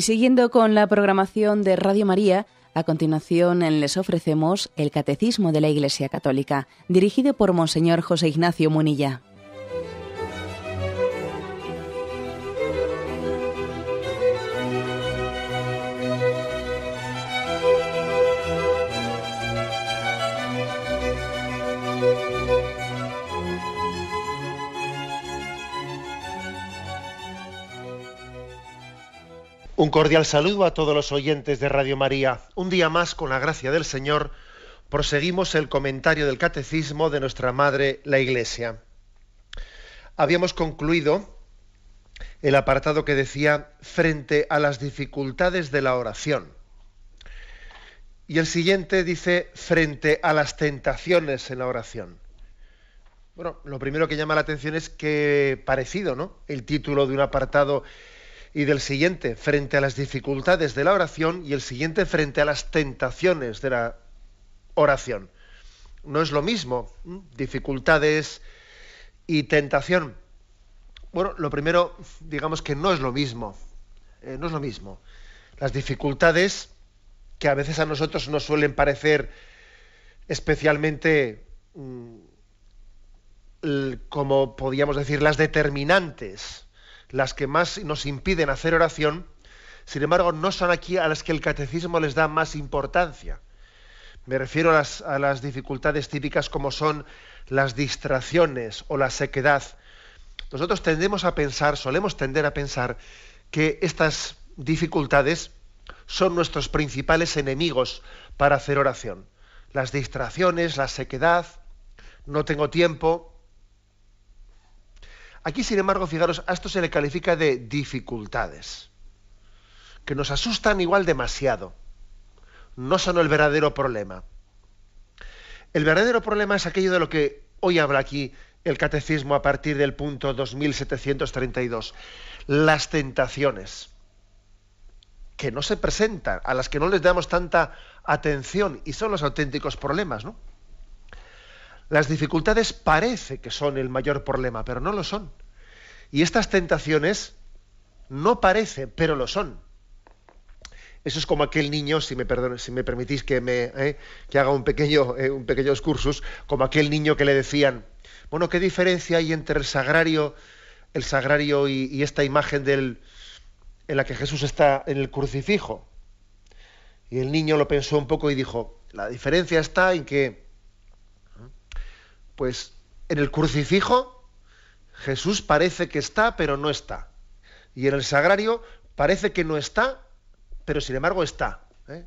Y siguiendo con la programación de Radio María, a continuación les ofrecemos el Catecismo de la Iglesia Católica, dirigido por Monseñor José Ignacio Munilla. Un cordial saludo a todos los oyentes de Radio María. Un día más, con la gracia del Señor, proseguimos el comentario del Catecismo de nuestra Madre, la Iglesia. Habíamos concluido el apartado que decía frente a las dificultades de la oración. Y el siguiente dice frente a las tentaciones en la oración. Bueno, lo primero que llama la atención es que parecido, ¿no? El título de un apartado y del siguiente frente a las dificultades de la oración y el siguiente frente a las tentaciones de la oración. No es lo mismo, dificultades y tentación. Bueno, lo primero, digamos que no es lo mismo, eh, no es lo mismo. Las dificultades que a veces a nosotros nos suelen parecer especialmente, mm, como podríamos decir, las determinantes las que más nos impiden hacer oración, sin embargo, no son aquí a las que el catecismo les da más importancia. Me refiero a las, dificultades típicas como son las distracciones o la sequedad. Nosotros tendemos a pensar, solemos tender a pensar, que estas dificultades son nuestros principales enemigos para hacer oración. Las distracciones, la sequedad, no tengo tiempo, Aquí, sin embargo, fijaros, a esto se le califica de dificultades, que nos asustan igual demasiado. No son el verdadero problema. El verdadero problema es aquello de lo que hoy habla aquí el catecismo a partir del punto 2732, las tentaciones que no se presentan, a las que no les damos tanta atención y son los auténticos problemas, ¿no? Las dificultades parece que son el mayor problema, pero no lo son. Y estas tentaciones no parece, pero lo son. Eso es como aquel niño, si me, permitís que, me, eh, haga eh, un pequeño, excursus, como aquel niño que le decían, bueno, ¿qué diferencia hay entre el sagrario, el sagrario y, esta imagen del, en la que Jesús está en el crucifijo? Y el niño lo pensó un poco y dijo, la diferencia está en que pues en el crucifijo Jesús parece que está, pero no está. Y en el sagrario parece que no está, pero sin embargo está. ¿eh?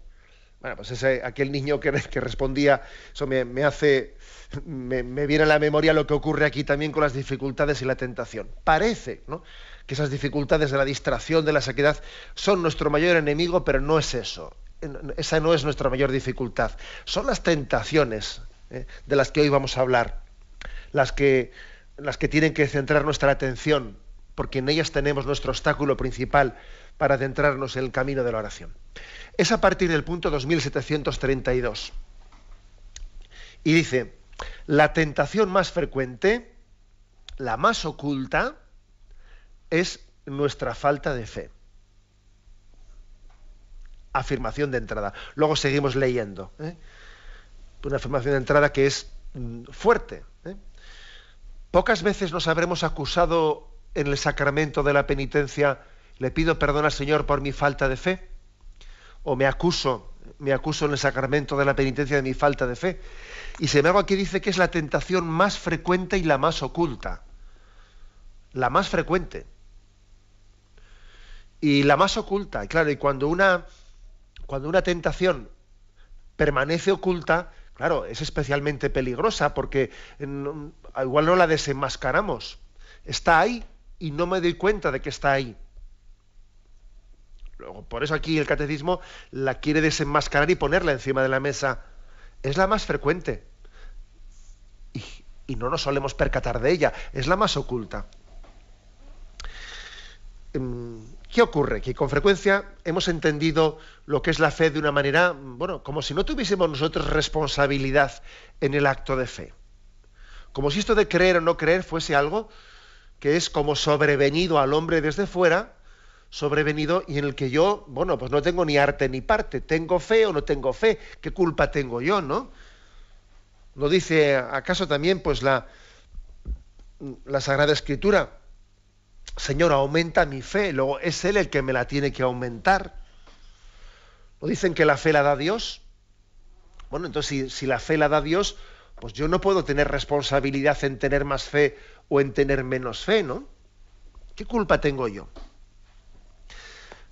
Bueno, pues ese, aquel niño que, respondía, eso me, hace, me, viene a la memoria lo que ocurre aquí también con las dificultades y la tentación. Parece que esas dificultades de la distracción, de la sequedad, son nuestro mayor enemigo, pero no es eso. Esa no es nuestra mayor dificultad. Son las tentaciones ¿eh? de las que hoy vamos a hablar las que, las que tienen que centrar nuestra atención, porque en ellas tenemos nuestro obstáculo principal para adentrarnos en el camino de la oración. Es a partir del punto 2732. Y dice, la tentación más frecuente, la más oculta, es nuestra falta de fe. Afirmación de entrada. Luego seguimos leyendo. ¿eh? Una afirmación de entrada que es mm, fuerte, Pocas veces nos habremos acusado en el sacramento de la penitencia, le pido perdón al Señor por mi falta de fe, o me acuso, me acuso en el sacramento de la penitencia de mi falta de fe. Y se me hago aquí dice que es la tentación más frecuente y la más oculta, la más frecuente. Y la más oculta, y claro, y cuando una, cuando una tentación permanece oculta, Claro, es especialmente peligrosa porque eh, igual no la desenmascaramos. Está ahí y no me doy cuenta de que está ahí. Luego, por eso aquí el catecismo la quiere desenmascarar y ponerla encima de la mesa. Es la más frecuente. Y, no nos solemos percatar de ella. Es la más oculta. Em, ¿Qué ocurre? Que con frecuencia hemos entendido lo que es la fe de una manera, bueno, como si no tuviésemos nosotros responsabilidad en el acto de fe. Como si esto de creer o no creer fuese algo que es como sobrevenido al hombre desde fuera, sobrevenido y en el que yo, bueno, pues no tengo ni arte ni parte, tengo fe o no tengo fe, ¿qué culpa tengo yo, no? ¿No dice acaso también pues la, la Sagrada Escritura? Señor, aumenta mi fe, luego es Él el que me la tiene que aumentar. ¿No dicen que la fe la da Dios? Bueno, entonces si, si la fe la da Dios, pues yo no puedo tener responsabilidad en tener más fe o en tener menos fe, ¿no? ¿Qué culpa tengo yo?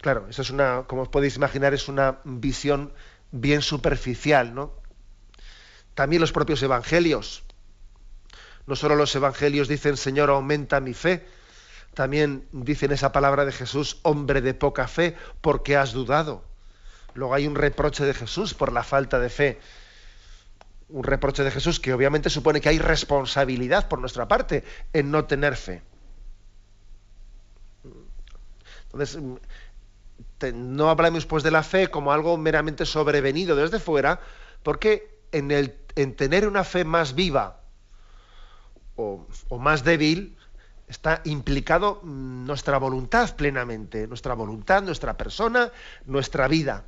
Claro, eso es una, como os podéis imaginar, es una visión bien superficial, ¿no? También los propios evangelios. No solo los evangelios dicen, Señor, aumenta mi fe, también dicen esa palabra de Jesús, hombre de poca fe, porque has dudado. Luego hay un reproche de Jesús por la falta de fe. Un reproche de Jesús que obviamente supone que hay responsabilidad por nuestra parte en no tener fe. Entonces, no hablamos pues de la fe como algo meramente sobrevenido desde fuera, porque en, el, en tener una fe más viva o, o más débil, está implicado nuestra voluntad plenamente, nuestra voluntad, nuestra persona, nuestra vida.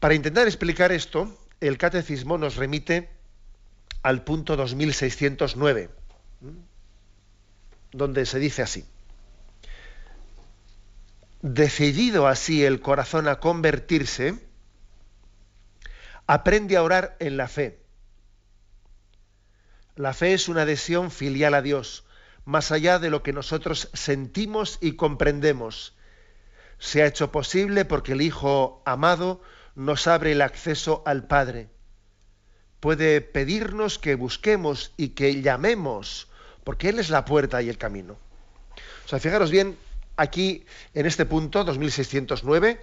Para intentar explicar esto, el catecismo nos remite al punto 2609, donde se dice así. Decidido así el corazón a convertirse, aprende a orar en la fe la fe es una adhesión filial a Dios, más allá de lo que nosotros sentimos y comprendemos. Se ha hecho posible porque el Hijo amado nos abre el acceso al Padre. Puede pedirnos que busquemos y que llamemos, porque Él es la puerta y el camino. O sea, fijaros bien, aquí en este punto 2609,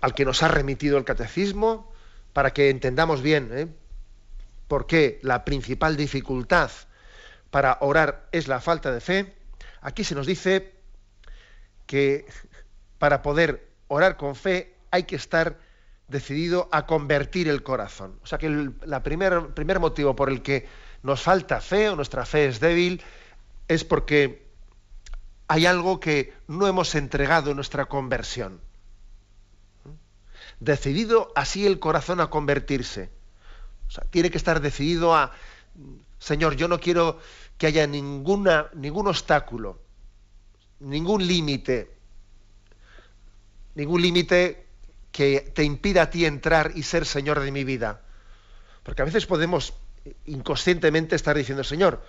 al que nos ha remitido el catecismo, para que entendamos bien, ¿eh? porque la principal dificultad para orar es la falta de fe, aquí se nos dice que para poder orar con fe hay que estar decidido a convertir el corazón. O sea que el primer, primer motivo por el que nos falta fe o nuestra fe es débil es porque hay algo que no hemos entregado en nuestra conversión. ¿Mm? Decidido así el corazón a convertirse tiene que estar decidido a, Señor, yo no quiero que haya ningún obstáculo, ningún límite, ningún límite que te impida a ti entrar y ser Señor de mi vida. Porque a veces podemos inconscientemente estar diciendo, Señor,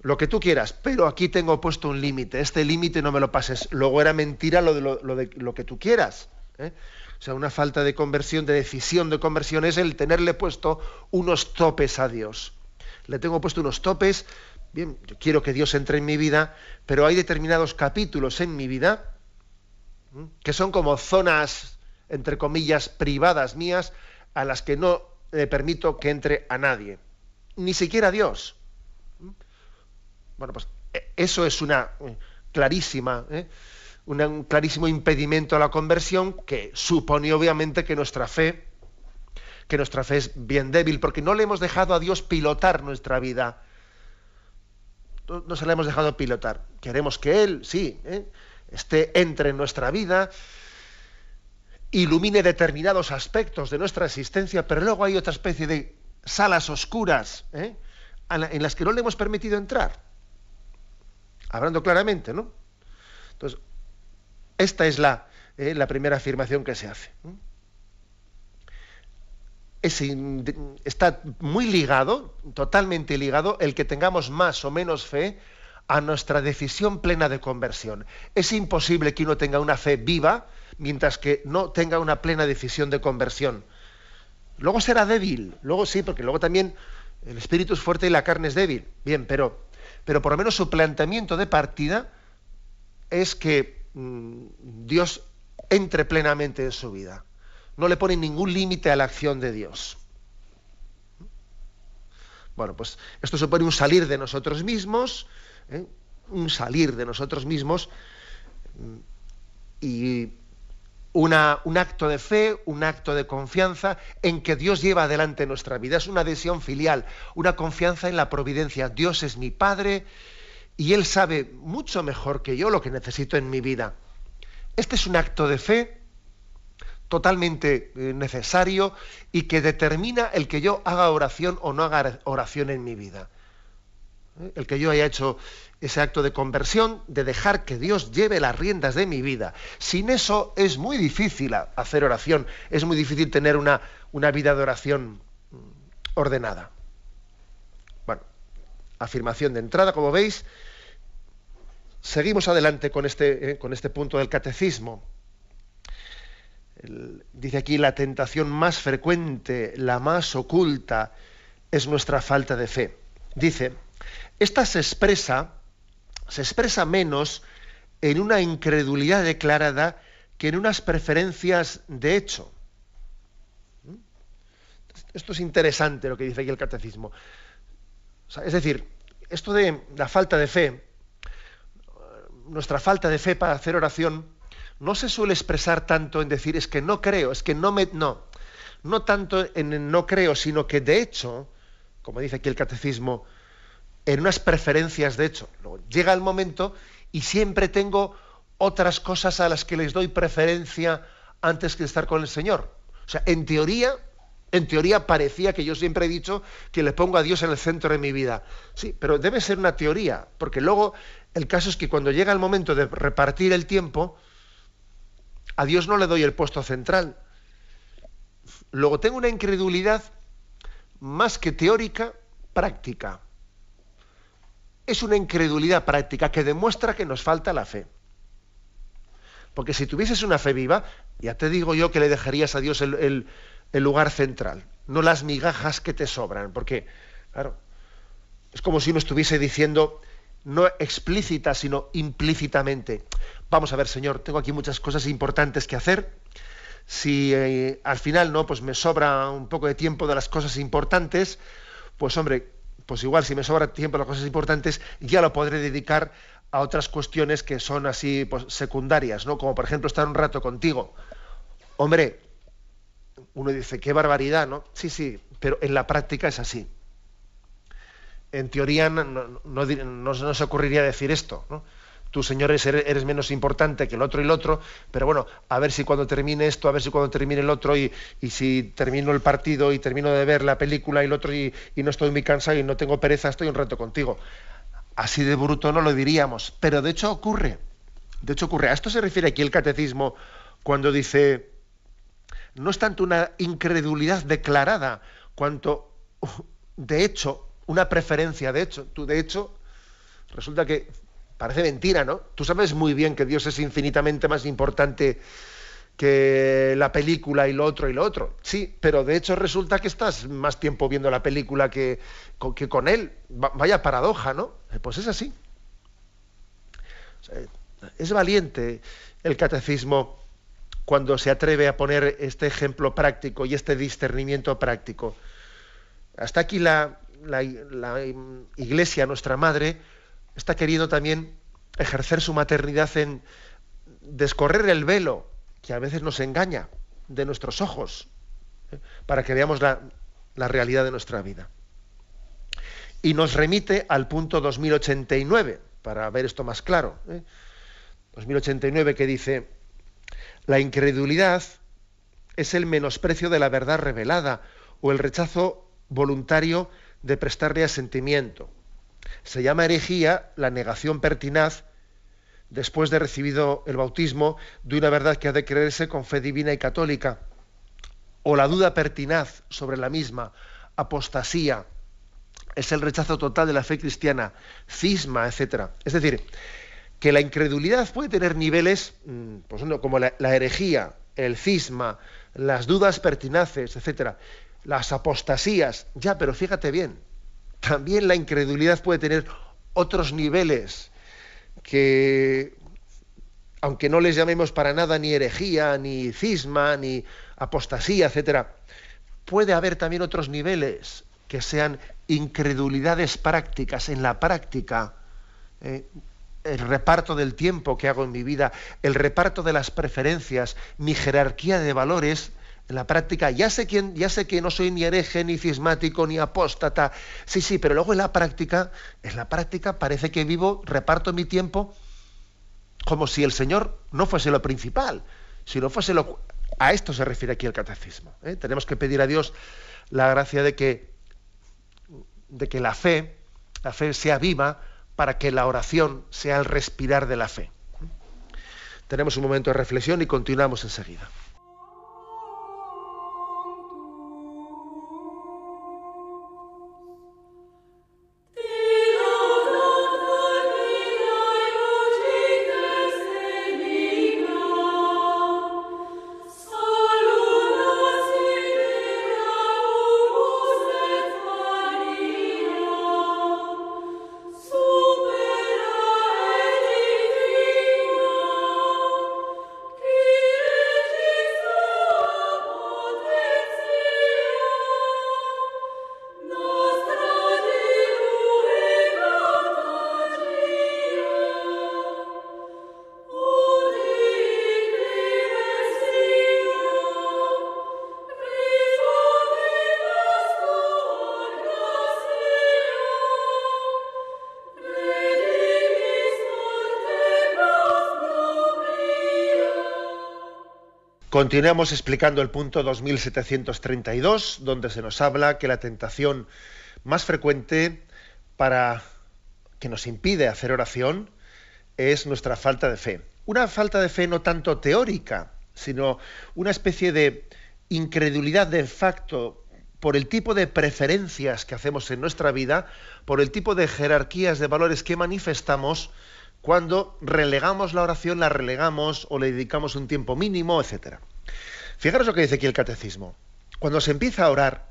lo que tú quieras, pero aquí tengo puesto un límite, este límite no me lo pases. Luego era mentira lo de lo que tú quieras. ¿eh? O sea, una falta de conversión, de decisión de conversión es el tenerle puesto unos topes a Dios. Le tengo puesto unos topes, bien, yo quiero que Dios entre en mi vida, pero hay determinados capítulos en mi vida que son como zonas, entre comillas, privadas mías, a las que no le permito que entre a nadie, ni siquiera a Dios. Bueno, pues e, eso es una eh, clarísima... ¿eh? un clarísimo impedimento a la conversión que supone obviamente que nuestra fe, que nuestra fe es bien débil, porque no le hemos dejado a Dios pilotar nuestra vida. No, se la hemos dejado pilotar. Queremos que Él, sí, ¿eh? esté entre en nuestra vida, ilumine determinados aspectos de nuestra existencia, pero luego hay otra especie de salas oscuras ¿eh? en las que no le hemos permitido entrar. Hablando claramente, ¿no? Entonces, esta es eh, la, primera afirmación que se hace. está muy ligado, totalmente ligado, el que tengamos más o menos fe a nuestra decisión plena de conversión. Es imposible que uno tenga una fe viva mientras que no tenga una plena decisión de conversión. Luego será débil, luego sí, porque luego también el espíritu es fuerte y la carne es débil. Bien, pero, pero por lo menos su planteamiento de partida es que Mm, Dios entre plenamente en su vida. No le pone ningún límite a la acción de Dios. Bueno, pues esto supone un salir de nosotros mismos, ¿eh? un salir de nosotros mismos mm, y una, un acto de fe, un acto de confianza en que Dios lleva adelante nuestra vida. Es una adhesión filial, una confianza en la providencia. Dios es mi Padre y Él sabe mucho mejor que yo lo que necesito en mi vida. Este es un acto de fe totalmente eh, necesario y que determina el que yo haga oración o no haga oración en mi vida. ¿Eh? El que yo haya hecho ese acto de conversión, de dejar que Dios lleve las riendas de mi vida. Sin eso es muy difícil hacer oración, es muy difícil tener una, una vida de oración mm, ordenada afirmación de entrada, como veis, seguimos adelante con este, eh, con este punto del catecismo. dice aquí, la tentación más frecuente, la más oculta, es nuestra falta de fe. Dice, esta se expresa, se expresa menos en una incredulidad declarada que en unas preferencias de hecho. ¿Mm? Esto es interesante lo que dice aquí el catecismo. es decir, esto de la falta de fe, nuestra falta de fe para hacer oración, no se suele expresar tanto en decir es que no creo, es que no me. No. No tanto en no creo, sino que de hecho, como dice aquí el catecismo, en unas preferencias de hecho. Llega el momento y siempre tengo otras cosas a las que les doy preferencia antes que estar con el Señor. O sea, en teoría, en teoría parecía que yo siempre he dicho que le pongo a Dios en el centro de mi vida. Sí, pero debe ser una teoría, porque luego el caso es que cuando llega el momento de repartir el tiempo, a Dios no le doy el puesto central. Luego tengo una incredulidad más que teórica, práctica. Es una incredulidad práctica que demuestra que nos falta la fe. Porque si tuvieses una fe viva, ya te digo yo que le dejarías a Dios el, el, el lugar central, no las migajas que te sobran, porque, claro, es como si uno estuviese diciendo, no explícita, sino implícitamente, vamos a ver, Señor, tengo aquí muchas cosas importantes que hacer, si eh, al final no, pues me sobra un poco de tiempo de las cosas importantes, pues hombre, pues igual si me sobra tiempo de las cosas importantes, ya lo podré dedicar a otras cuestiones que son así pues, secundarias, ¿no? Como por ejemplo estar un rato contigo. Hombre, uno dice, qué barbaridad, ¿no? Sí, sí, pero en la práctica es así. En teoría no, no, nos ocurriría decir esto, ¿no? Tú, señores, eres, menos importante que el otro y el otro, pero bueno, a ver si cuando termine esto, a ver si cuando termine el otro, y, si termino el partido y termino de ver la película y el otro y, y no estoy muy cansado y no tengo pereza, estoy un rato contigo. Así de bruto no lo diríamos, pero de hecho ocurre. De hecho ocurre. A esto se refiere aquí el catecismo cuando dice, no es tanto una incredulidad declarada cuanto, de hecho, una preferencia de hecho. Tú, de hecho, resulta que parece mentira, ¿no? Tú sabes muy bien que Dios es infinitamente más importante que la película y lo otro y lo otro. Sí, pero de hecho resulta que estás más tiempo viendo la película que, que con él. Vaya paradoja, ¿no? Eh, pues es así. Es valiente el catecismo cuando se atreve a poner este ejemplo práctico y este discernimiento práctico. Hasta aquí la, Iglesia, nuestra Madre, está queriendo también ejercer su maternidad en descorrer el velo que a veces nos engaña de nuestros ojos, ¿eh? para que veamos la, realidad de nuestra vida. Y nos remite al punto 2089, para ver esto más claro. 2089 ¿eh? que dice, la incredulidad es el menosprecio de la verdad revelada o el rechazo voluntario de prestarle asentimiento. Se llama herejía la negación pertinaz después de recibido el bautismo de una verdad que ha de creerse con fe divina y católica, o la duda pertinaz sobre la misma, apostasía, es el rechazo total de la fe cristiana, cisma, etc. Es decir, que la incredulidad puede tener niveles pues, como la, herejía, el cisma, las dudas pertinaces, etcétera, las apostasías. Ya, pero fíjate bien, también la incredulidad puede tener otros niveles que, aunque no les llamemos para nada ni herejía, ni cisma, ni apostasía, etcétera, puede haber también otros niveles que sean incredulidades prácticas en la práctica. Eh, el reparto del tiempo que hago en mi vida, el reparto de las preferencias, mi jerarquía de valores, en la práctica, ya sé quién, ya sé que no soy ni hereje, ni cismático, ni apóstata. Sí, sí, pero luego en la práctica, en la práctica parece que vivo, reparto mi tiempo como si el Señor no fuese lo principal, si no fuese lo a esto se refiere aquí el catecismo. ¿eh? Tenemos que pedir a Dios la gracia de que, de que la fe, la fe sea viva, para que la oración sea el respirar de la fe. Tenemos un momento de reflexión y continuamos enseguida. Continuamos explicando el punto 2732, donde se nos habla que la tentación más frecuente para que nos impide hacer oración es nuestra falta de fe. Una falta de fe no tanto teórica, sino una especie de incredulidad de facto por el tipo de preferencias que hacemos en nuestra vida, por el tipo de jerarquías de valores que manifestamos cuando relegamos la oración, la relegamos o le dedicamos un tiempo mínimo, etc. Fijaros lo que dice aquí el catecismo. Cuando se empieza a orar,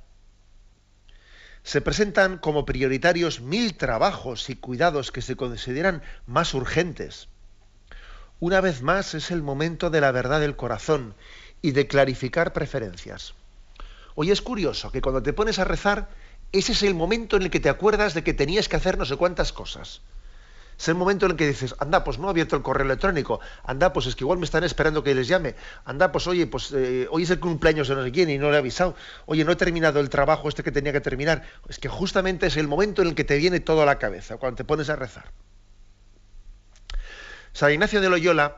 se presentan como prioritarios mil trabajos y cuidados que se consideran más urgentes. Una vez más es el momento de la verdad del corazón y de clarificar preferencias. Hoy es curioso que cuando te pones a rezar, ese es el momento en el que te acuerdas de que tenías que hacer no sé cuántas cosas es el momento en el que dices, anda, pues no he abierto el correo electrónico, anda, pues es que igual me están esperando que les llame, anda, pues oye, pues eh, hoy es el cumpleaños de no sé quién y no le he avisado, oye, no he terminado el trabajo este que tenía que terminar. Es que justamente es el momento en el que te viene todo a la cabeza, cuando te pones a rezar. San Ignacio de Loyola,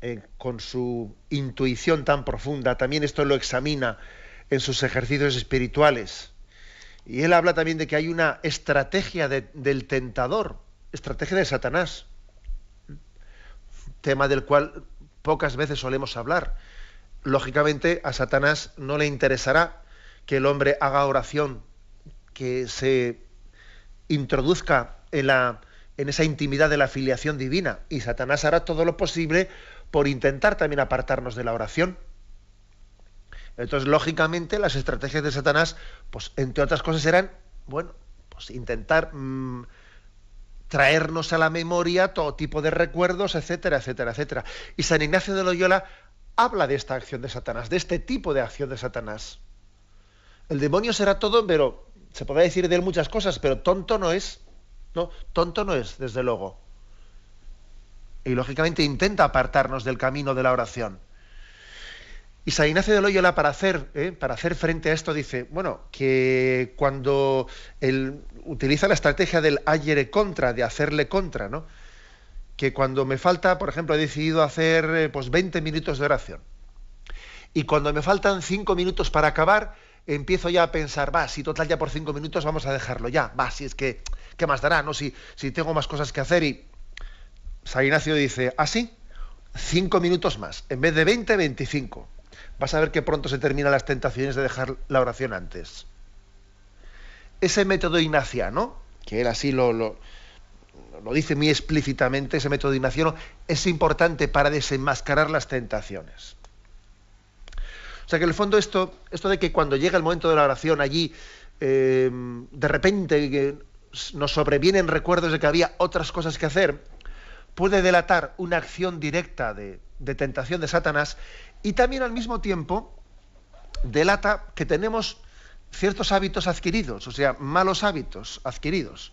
eh, con su intuición tan profunda, también esto lo examina en sus ejercicios espirituales. Y él habla también de que hay una estrategia del tentador estrategia de Satanás, tema del cual pocas veces solemos hablar. Lógicamente a Satanás no le interesará que el hombre haga oración, que se introduzca en, la, en esa intimidad de la filiación divina. Y Satanás hará todo lo posible por intentar también apartarnos de la oración. Entonces, lógicamente, las estrategias de Satanás, pues entre otras cosas, serán, bueno, pues intentar mm, traernos a la memoria todo tipo de recuerdos, etcétera, etcétera, etcétera. Y San Ignacio de Loyola habla de esta acción de Satanás, de este tipo de acción de Satanás. El demonio será todo, pero se podrá decir de él muchas cosas, pero tonto no es. No, tonto no es, desde luego. Y lógicamente intenta apartarnos del camino de la oración. Y San Ignacio de Loyola, para hacer, eh, para hacer frente a esto, dice, bueno, que cuando él utiliza la estrategia del ayer contra, de hacerle contra, ¿no? Que cuando me falta, por ejemplo, he decidido hacer eh, pues 20 minutos de oración. Y cuando me faltan 5 minutos para acabar, empiezo ya a pensar, va, si total ya por 5 minutos vamos a dejarlo ya, va, si es que, ¿qué más dará? ¿No? Si, si tengo más cosas que hacer y San Ignacio dice, así, ¿Ah, sí, 5 minutos más, en vez de 20, 25 vas a ver que pronto se terminan las tentaciones de dejar la oración antes. Ese método ignaciano, que él así lo, lo, dice muy explícitamente, ese método ignaciano es importante para desenmascarar las tentaciones. O sea que en el fondo esto, esto de que cuando llega el momento de la oración allí, eh, de repente eh, nos sobrevienen recuerdos de que había otras cosas que hacer, puede delatar una acción directa de, de tentación de Satanás y también al mismo tiempo delata que tenemos ciertos hábitos adquiridos, o sea, malos hábitos adquiridos.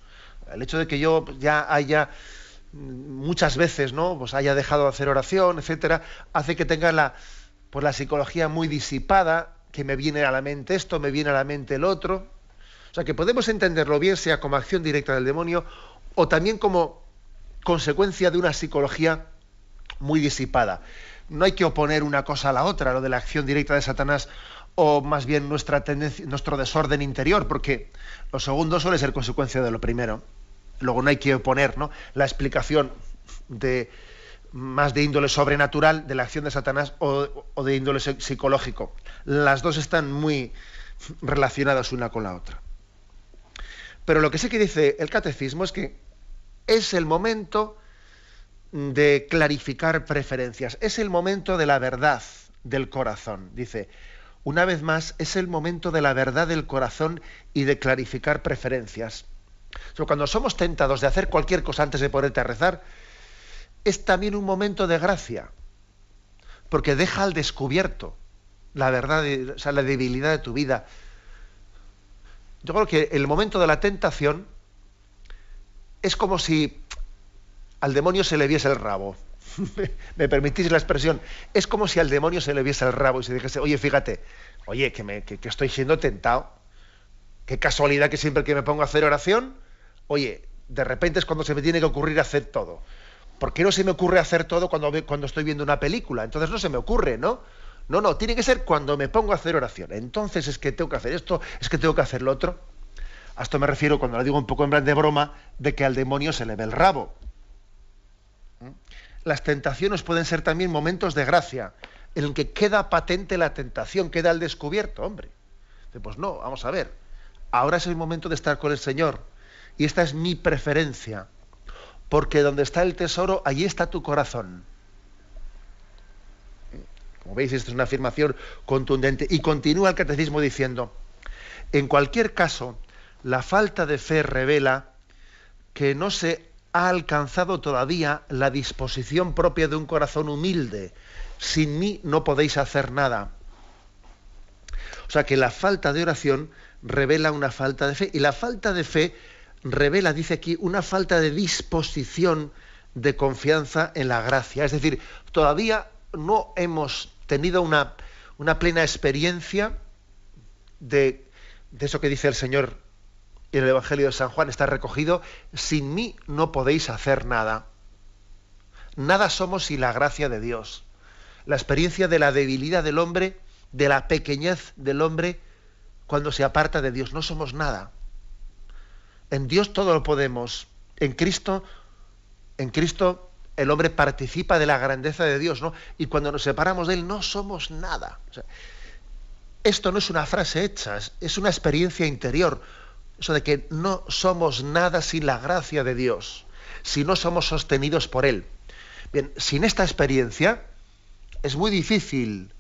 El hecho de que yo ya haya mm, muchas veces, ¿no? Pues haya dejado de hacer oración, etcétera, hace que tenga la, pues la psicología muy disipada, que me viene a la mente esto, me viene a la mente el otro. O sea, que podemos entenderlo bien sea como acción directa del demonio o también como consecuencia de una psicología muy disipada no hay que oponer una cosa a la otra, lo de la acción directa de Satanás o más bien nuestra tendencia, nuestro desorden interior, porque lo segundo suele ser consecuencia de lo primero. Luego no hay que oponer la explicación de más de índole sobrenatural de la acción de Satanás o, o de índole psicológico. Las dos están muy relacionadas una con la otra. Pero lo que sí que dice el catecismo es que es el momento de clarificar preferencias. Es el momento de la verdad del corazón. Dice, una vez más, es el momento de la verdad del corazón y de clarificar preferencias. cuando somos tentados de hacer cualquier cosa antes de ponerte a rezar, es también un momento de gracia, porque deja al descubierto la verdad, o sea, la debilidad de tu vida. Yo creo que el momento de la tentación es como si al demonio se le viese el rabo. ¿Me permitís la expresión? Es como si al demonio se le viese el rabo y se dijese, oye, fíjate, oye, que, me, estoy siendo tentado. Qué casualidad que siempre que me pongo a hacer oración, oye, de repente es cuando se me tiene que ocurrir hacer todo. ¿Por qué no se me ocurre hacer todo cuando, cuando estoy viendo una película? Entonces no se me ocurre, ¿no? No, no, tiene que ser cuando me pongo a hacer oración. Entonces es que tengo que hacer esto, es que tengo que hacer lo otro. A esto me refiero cuando lo digo un poco en plan de broma, de que al demonio se le ve el rabo. Las tentaciones pueden ser también momentos de gracia, en el que queda patente la tentación, queda al descubierto, hombre. Pues no, vamos a ver. Ahora es el momento de estar con el Señor. Y esta es mi preferencia. Porque donde está el tesoro, allí está tu corazón. Como veis, esta es una afirmación contundente. Y continúa el catecismo diciendo, en cualquier caso, la falta de fe revela que no se ha alcanzado todavía la disposición propia de un corazón humilde. Sin mí no podéis hacer nada. O sea que la falta de oración revela una falta de fe. Y la falta de fe revela, dice aquí, una falta de disposición de confianza en la gracia. Es decir, todavía no hemos tenido una, una plena experiencia de, de eso que dice el Señor en el Evangelio de San Juan está recogido, sin mí no podéis hacer nada. Nada somos sin la gracia de Dios. La experiencia de la debilidad del hombre, de la pequeñez del hombre, cuando se aparta de Dios, no somos nada. En Dios todo lo podemos. En Cristo, en Cristo el hombre participa de la grandeza de Dios, ¿no? Y cuando nos separamos de Él no somos nada. esto no es una frase hecha, es una experiencia interior eso de que no somos nada sin la gracia de Dios, si no somos sostenidos por Él. Bien, sin esta experiencia es muy difícil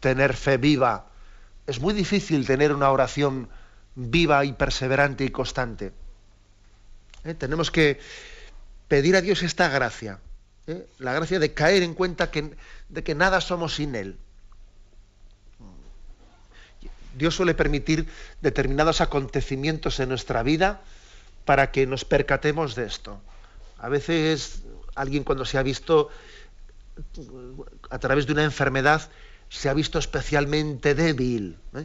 tener fe viva, es muy difícil tener una oración viva y perseverante y constante. ¿Eh? Tenemos que pedir a Dios esta gracia, ¿eh? la gracia de caer en cuenta que, de que nada somos sin Él. Dios suele permitir determinados acontecimientos en nuestra vida para que nos percatemos de esto. A veces alguien cuando se ha visto a través de una enfermedad se ha visto especialmente débil. ¿eh?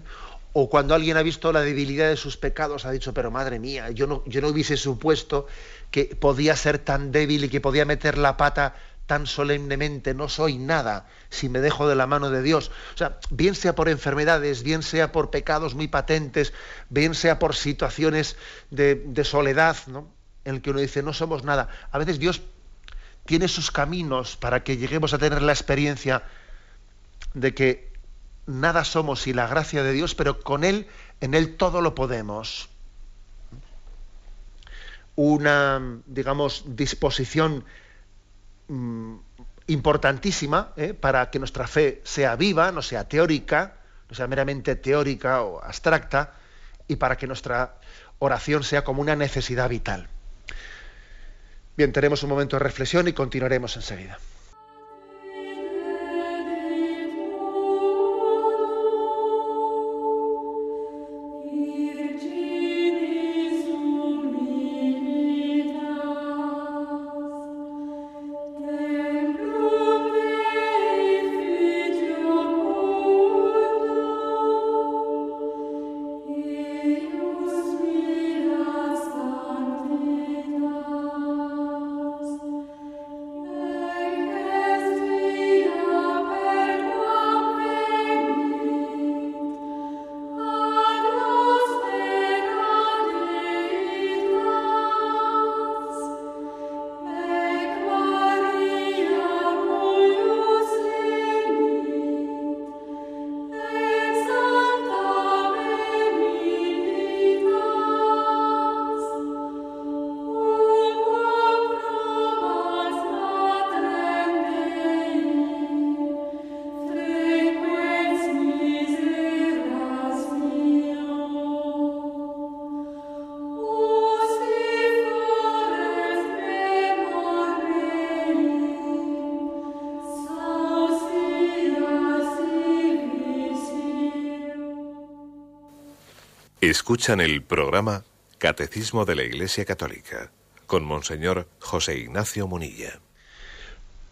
O cuando alguien ha visto la debilidad de sus pecados ha dicho, pero madre mía, yo no hubiese supuesto que podía ser tan débil y que podía meter la pata tan solemnemente, no soy nada si me dejo de la mano de Dios. O sea, bien sea por enfermedades, bien sea por pecados muy patentes, bien sea por situaciones de, soledad, ¿no? en el que uno dice, no somos nada. A veces Dios tiene sus caminos para que lleguemos a tener la experiencia de que nada somos y la gracia de Dios, pero con Él, en Él todo lo podemos. Una, digamos, disposición Mm, importantísima eh, para que nuestra fe sea viva, no sea teórica, no sea meramente teórica o abstracta, y para que nuestra oración sea como una necesidad vital. Bien, tenemos un momento de reflexión y continuaremos enseguida. Escuchan el programa Catecismo de la Iglesia Católica con Monseñor José Ignacio Munilla.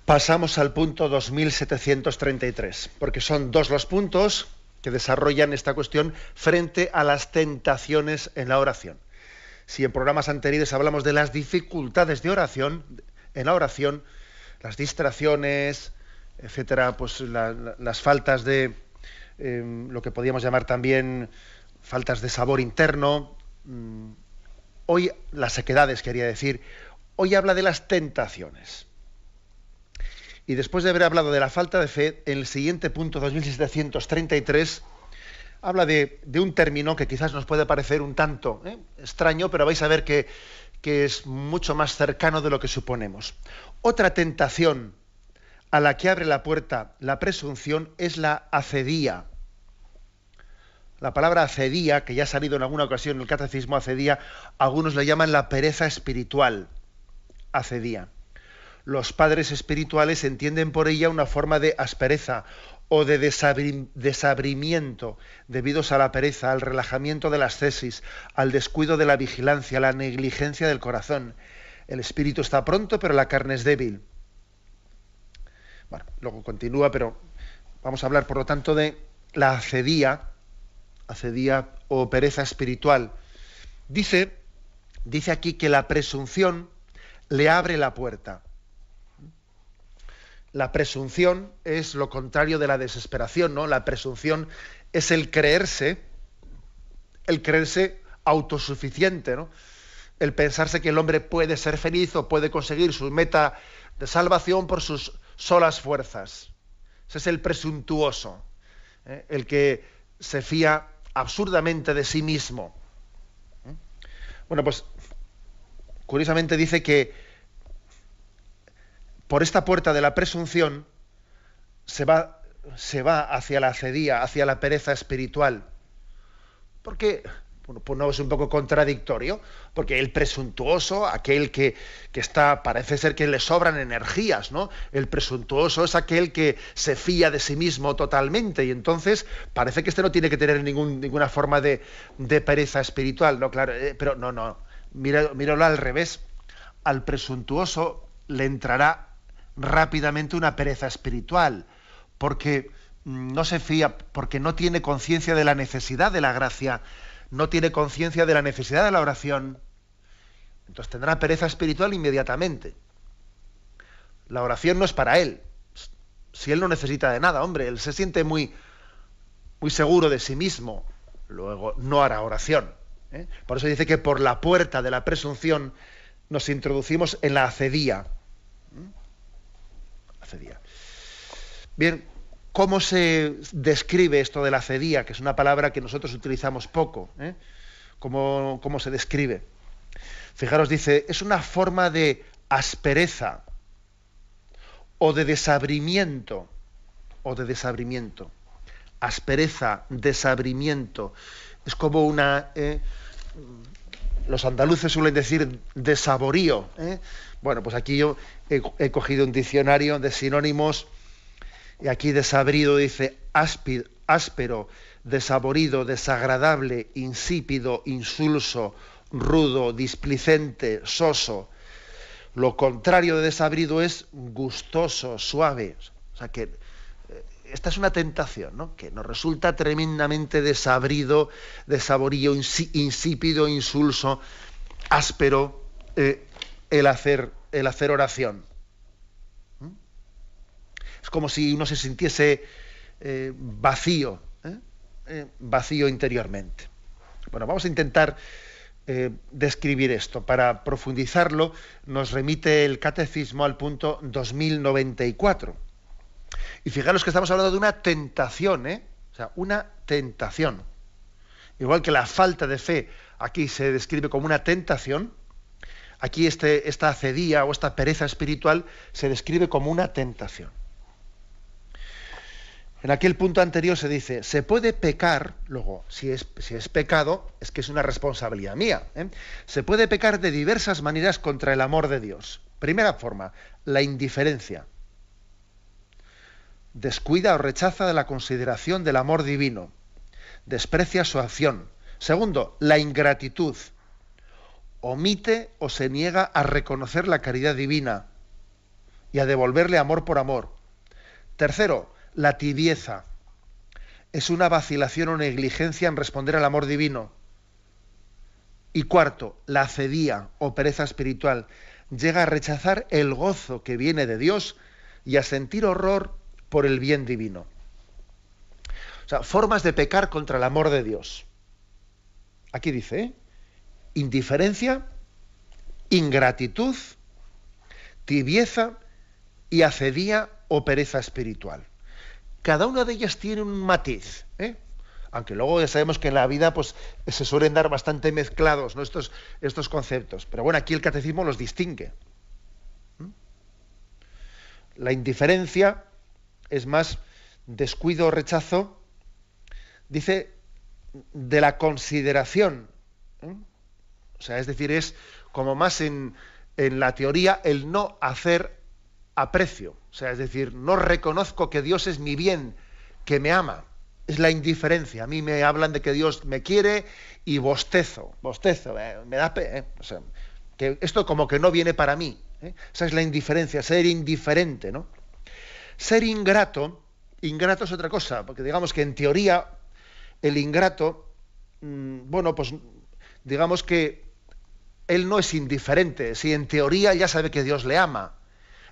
Pasamos al punto 2733, porque son dos los puntos que desarrollan esta cuestión frente a las tentaciones en la oración. Si en programas anteriores hablamos de las dificultades de oración, en la oración, las distracciones, etcétera, pues las faltas de em, lo que podríamos llamar también faltas de sabor interno. Mm, hoy, las sequedades, quería decir, hoy habla de las tentaciones. Y después de haber hablado de la falta de fe, en el siguiente punto, 2733, habla de, un término que quizás nos puede parecer un tanto ¿eh? extraño, pero vais a ver que, que es mucho más cercano de lo que suponemos. Otra tentación a la que abre la puerta la presunción es la acedía. La palabra acedía, que ya ha salido en alguna ocasión en el catecismo acedía, algunos la llaman la pereza espiritual. Acedía. Los padres espirituales entienden por ella una forma de aspereza o de desabrimiento debido a la pereza, al relajamiento de las tesis, al descuido de la vigilancia, a la negligencia del corazón. El espíritu está pronto, pero la carne es débil. Bueno, luego continúa, pero vamos a hablar, por lo tanto, de la acedía acedía o pereza espiritual. Dice, dice aquí que la presunción le abre la puerta. La presunción es lo contrario de la desesperación, ¿no? La presunción es el creerse, el creerse autosuficiente, El pensarse que el hombre puede ser feliz o puede conseguir su meta de salvación por sus solas fuerzas. Ese es el presuntuoso, ¿eh? el que se fía absurdamente de sí mismo. Bueno, pues curiosamente dice que por esta puerta de la presunción se va, se va hacia la cedía, hacia la pereza espiritual. Porque bueno, pues no es un poco contradictorio, porque el presuntuoso, aquel que, que, está, parece ser que le sobran energías, ¿no? El presuntuoso es aquel que se fía de sí mismo totalmente y entonces parece que este no tiene que tener ninguna forma de, pereza espiritual, ¿no? Claro, eh, pero no, no, míralo al revés. Al presuntuoso le entrará rápidamente una pereza espiritual, porque mm, no se fía, porque no tiene conciencia de la necesidad de la gracia no tiene conciencia de la necesidad de la oración, entonces tendrá pereza espiritual inmediatamente. La oración no es para él. Si él no necesita de nada, hombre, él se siente muy, muy seguro de sí mismo, luego no hará oración. ¿eh? Por eso dice que por la puerta de la presunción nos introducimos en la acedía. ¿eh? Acedía. Bien, ¿Cómo se describe esto de la cedía, que es una palabra que nosotros utilizamos poco? Eh? ¿Cómo, se describe? Fijaros, dice, es una forma de aspereza o de desabrimiento, o de desabrimiento. Aspereza, desabrimiento. Es como una... Eh, los andaluces suelen decir desaborío. Eh. Bueno, pues aquí yo he, cogido un diccionario de sinónimos y aquí desabrido dice áspid, áspero, desaborido, desagradable, insípido, insulso, rudo, displicente, soso. Lo contrario de desabrido es gustoso, suave. O sea que eh, esta es una tentación, ¿no? Que nos resulta tremendamente desabrido, desaborío, insípido, insulso, áspero eh, el, hacer, el hacer oración. Es como si uno se sintiese eh, vacío, ¿eh? Eh, vacío interiormente. Bueno, vamos a intentar describir esto. Para profundizarlo, nos remite el catecismo al punto 2094. Y fijaros que estamos hablando de una tentación, ¿eh? O sea, una tentación. Igual que la falta de fe aquí se describe como una tentación, aquí este, esta acedía o esta pereza espiritual se describe como una tentación. En aquel punto anterior se dice, se puede pecar, luego, si es, pecado, es que es una responsabilidad mía. ¿eh? Se puede pecar de diversas maneras contra el amor de Dios. Primera forma, la indiferencia. Descuida o rechaza de la consideración del amor divino. Desprecia su acción. Segundo, la ingratitud. Omite o se niega a reconocer la caridad divina y a devolverle amor por amor. Tercero, la tibieza es una vacilación o negligencia en responder al amor divino. Y cuarto, la acedía o pereza espiritual llega a rechazar el gozo que viene de Dios y a sentir horror por el bien divino. O sea, formas de pecar contra el amor de Dios. Aquí dice, ¿eh? indiferencia, ingratitud, tibieza y acedía o pereza espiritual cada una de ellas tiene un matiz. ¿eh? Aunque luego ya sabemos que en la vida pues, se suelen dar bastante mezclados estos, conceptos. Pero bueno, aquí el catecismo los distingue. ¿Mm? La indiferencia es más descuido o rechazo, dice, de la consideración. ¿eh? O sea, es decir, es como más en, en la teoría el no hacer aprecio, o sea, es decir, no reconozco que Dios es mi bien, que me ama. Es la indiferencia. A mí me hablan de que Dios me quiere y bostezo, bostezo, eh, me da pe eh. que esto como que no viene para mí. Eh. Esa es la indiferencia, ser indiferente, ¿no? Ser ingrato, ingrato es otra cosa, porque digamos que en teoría el ingrato, mm, bueno, pues digamos que él no es indiferente, si en teoría ya sabe que Dios le ama,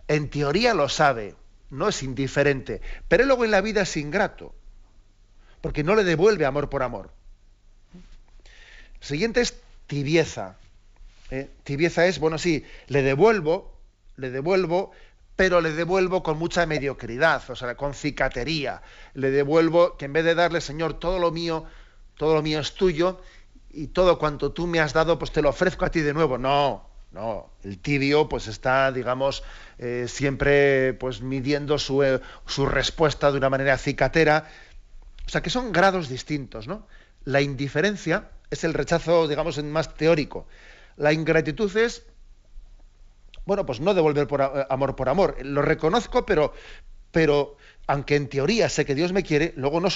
en teoría lo sabe, no es indiferente, pero luego en la vida es ingrato, porque no le devuelve amor por amor. El siguiente es tibieza. ¿eh? Tibieza es, bueno, sí, le devuelvo, le devuelvo, pero le devuelvo con mucha mediocridad, o sea, con cicatería. Le devuelvo que en vez de darle, Señor, todo lo mío, todo lo mío es tuyo, y todo cuanto tú me has dado, pues te lo ofrezco a ti de nuevo. No, el tibio pues está, digamos, eh, siempre pues midiendo eh, su, respuesta de una manera cicatera. O sea, que son grados distintos, ¿no? La indiferencia es el rechazo, digamos, más teórico. La ingratitud es, bueno, pues no devolver por eh, amor por amor. Lo reconozco, pero, pero aunque en teoría sé que Dios me quiere, luego no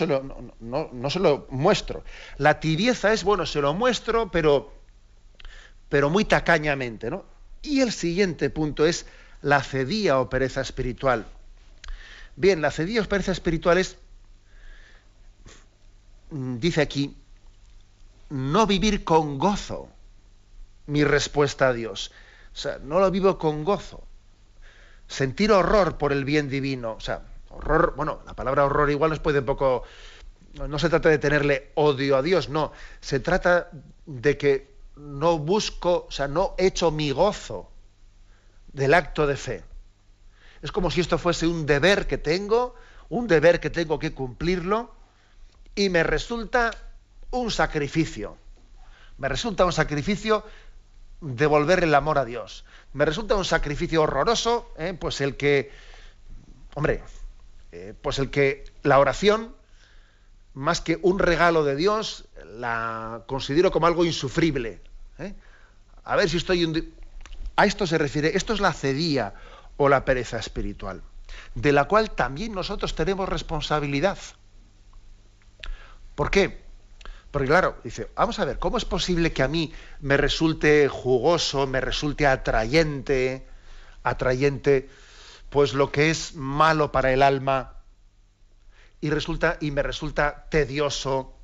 no se lo muestro. La tibieza es, bueno, se lo muestro, pero pero muy tacañamente. ¿no? Y el siguiente punto es la cedía o pereza espiritual. Bien, la cedía o pereza espiritual es, mm, dice aquí, no vivir con gozo mi respuesta a Dios. O sea, no lo vivo con gozo. Sentir horror por el bien divino. O sea, horror, bueno, la palabra horror igual nos puede un poco... No se trata de tenerle odio a Dios, no. Se trata de que no busco, o sea, no echo mi gozo del acto de fe. Es como si esto fuese un deber que tengo, un deber que tengo que cumplirlo, y me resulta un sacrificio. Me resulta un sacrificio devolver el amor a Dios. Me resulta un sacrificio horroroso, ¿eh? pues el que, hombre, eh, pues el que la oración, más que un regalo de Dios, la considero como algo insufrible, ¿eh? A ver si estoy... A esto se refiere, esto es la cedía o la pereza espiritual, de la cual también nosotros tenemos responsabilidad. ¿Por qué? Porque claro, dice, vamos a ver, ¿cómo es posible que a mí me resulte jugoso, me resulte atrayente, atrayente, pues lo que es malo para el alma y resulta y me resulta tedioso,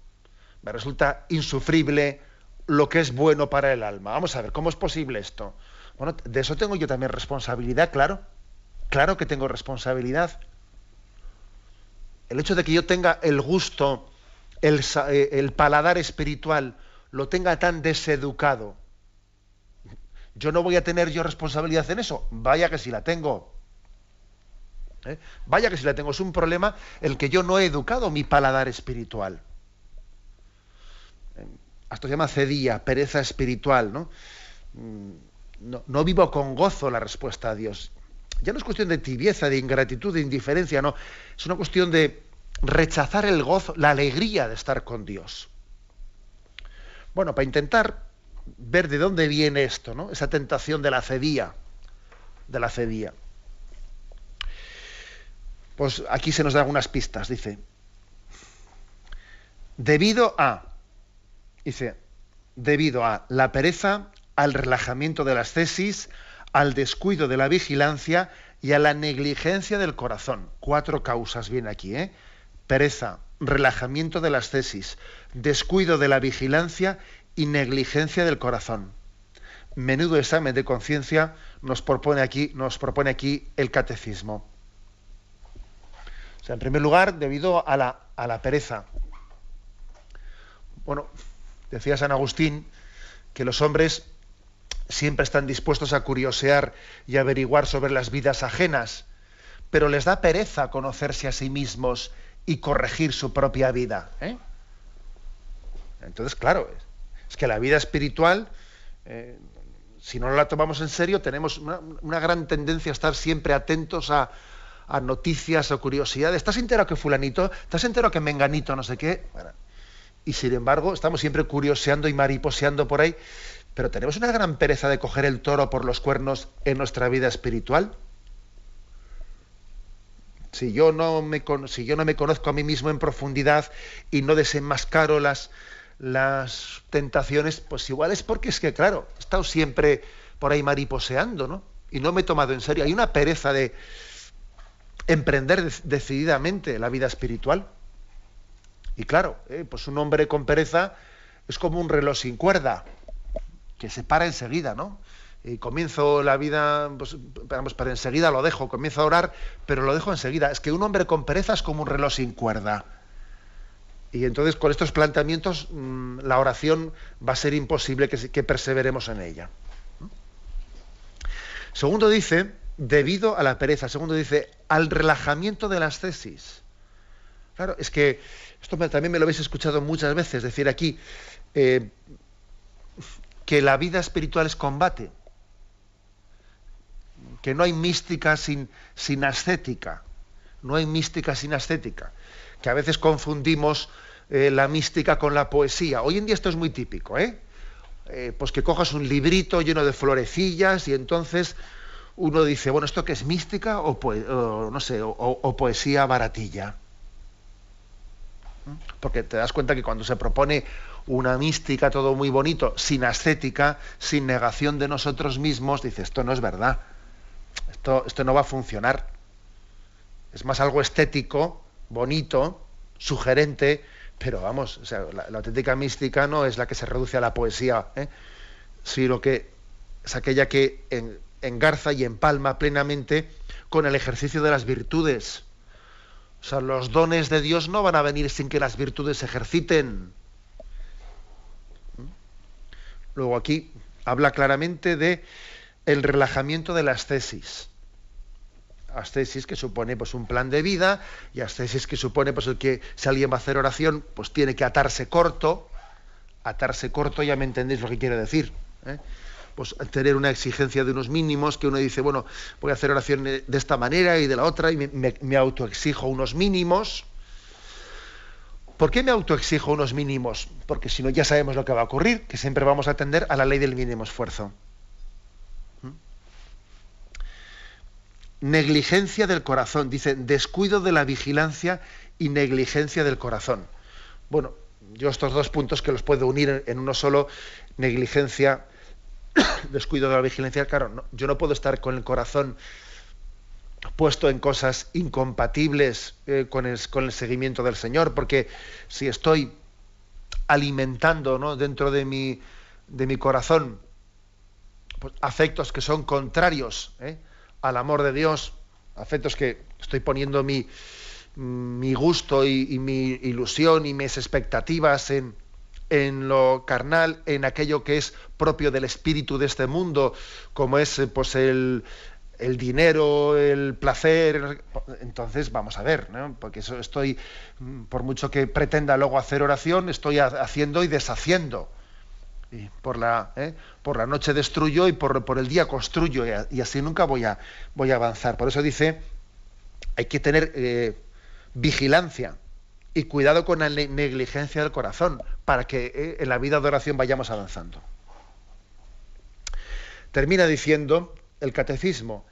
me resulta insufrible, lo que es bueno para el alma. Vamos a ver, ¿cómo es posible esto? Bueno, de eso tengo yo también responsabilidad, claro. Claro que tengo responsabilidad. El hecho de que yo tenga el gusto, el, eh, paladar espiritual, lo tenga tan deseducado, yo no voy a tener yo responsabilidad en eso. Vaya que si la tengo. ¿Eh? Vaya que si la tengo. Es un problema el que yo no he educado mi paladar espiritual esto se llama cedía, pereza espiritual, mm, ¿no? ¿no? vivo con gozo la respuesta a Dios. Ya no es cuestión de tibieza, de ingratitud, de indiferencia, no. Es una cuestión de rechazar el gozo, la alegría de estar con Dios. Bueno, para intentar ver de dónde viene esto, ¿no? Esa tentación de la cedía, de la cedía. Pues aquí se nos da algunas pistas, dice. Debido a Dice, debido a la pereza, al relajamiento de las tesis, al descuido de la vigilancia y a la negligencia del corazón. Cuatro causas vienen aquí, ¿eh? Pereza, relajamiento de las tesis, descuido de la vigilancia y negligencia del corazón. Menudo examen de conciencia nos propone aquí, nos propone aquí el catecismo. O sea, en primer lugar, debido a la, a la pereza. Bueno, Decía San Agustín que los hombres siempre están dispuestos a curiosear y averiguar sobre las vidas ajenas, pero les da pereza conocerse a sí mismos y corregir su propia vida. ¿eh? Entonces, claro, es que la vida espiritual, eh, si no la tomamos en serio, tenemos una, gran tendencia a estar siempre atentos a, noticias o curiosidades. ¿Estás entero que fulanito? ¿Estás entero que menganito? No sé qué y sin embargo estamos siempre curioseando y mariposeando por ahí, pero tenemos una gran pereza de coger el toro por los cuernos en nuestra vida espiritual. Si yo no me, conozco a mí mismo en profundidad y no desenmascaro las, las tentaciones, pues igual es porque es que, claro, he estado siempre por ahí mariposeando, ¿no? Y no me he tomado en serio. Hay una pereza de emprender decididamente la vida espiritual. Y claro, eh, pues un hombre con pereza es como un reloj sin cuerda, que se para enseguida, ¿no? Y comienzo la vida, pues, pero enseguida lo dejo, comienzo a orar, pero lo dejo enseguida. Es que un hombre con pereza es como un reloj sin cuerda. Y entonces con estos planteamientos mm, la oración va a ser imposible que, que perseveremos en ella. Segundo dice, debido a la pereza. Segundo dice, al relajamiento de las tesis. Claro, es que esto también me lo habéis escuchado muchas veces, decir aquí eh, que la vida espiritual es combate, que no hay mística sin, sin ascética, no hay mística sin ascética, que a veces confundimos eh, la mística con la poesía. Hoy en día esto es muy típico, ¿eh? ¿eh? pues que cojas un librito lleno de florecillas y entonces uno dice, bueno, ¿esto qué es mística o, no sé, o, poesía baratilla? Porque te das cuenta que cuando se propone una mística, todo muy bonito, sin ascética, sin negación de nosotros mismos, dice, esto no es verdad, esto, esto no va a funcionar. Es más algo estético, bonito, sugerente, pero vamos, la, auténtica mística no es la que se reduce a la poesía, ¿eh? sino que es aquella que engarza y empalma plenamente con el ejercicio de las virtudes o sea, los dones de Dios no van a venir sin que las virtudes se ejerciten. Luego aquí habla claramente de el relajamiento de la ascesis. Ascesis que supone pues, un plan de vida y ascesis que supone pues, que si alguien va a hacer oración, pues tiene que atarse corto. Atarse corto, ya me entendéis lo que quiere decir. ¿eh? pues tener una exigencia de unos mínimos que uno dice, bueno, voy a hacer oración eh, de esta manera y de la otra y me, autoexijo unos mínimos. ¿Por qué me autoexijo unos mínimos? Porque si no ya sabemos lo que va a ocurrir, que siempre vamos a atender a la ley del mínimo esfuerzo. negligencia del corazón, dice descuido de la vigilancia y negligencia del corazón. Bueno, yo estos dos puntos que los puedo unir en uno solo, negligencia descuido de la vigilancia, claro, yo no puedo estar con el corazón puesto en cosas incompatibles eh, con, el, seguimiento del Señor, porque si estoy alimentando ¿no? dentro de mi, de mi corazón pues, afectos que son contrarios ¿eh? al amor de Dios, afectos que estoy poniendo mi, mi gusto y mi ilusión y mis expectativas en, en lo carnal, en aquello que es propio del espíritu de este mundo, como es eh, pues el, dinero, el placer, entonces vamos a ver, porque eso estoy, mm, por mucho que pretenda luego hacer oración, estoy haciendo y deshaciendo. Y por, la, ¿eh? por la noche destruyo y por, por el día construyo, y, así nunca voy a, voy a avanzar. Por eso dice, hay que tener eh, vigilancia, y cuidado con la negligencia del corazón, para que eh, en la vida de oración vayamos avanzando. Termina diciendo el catecismo,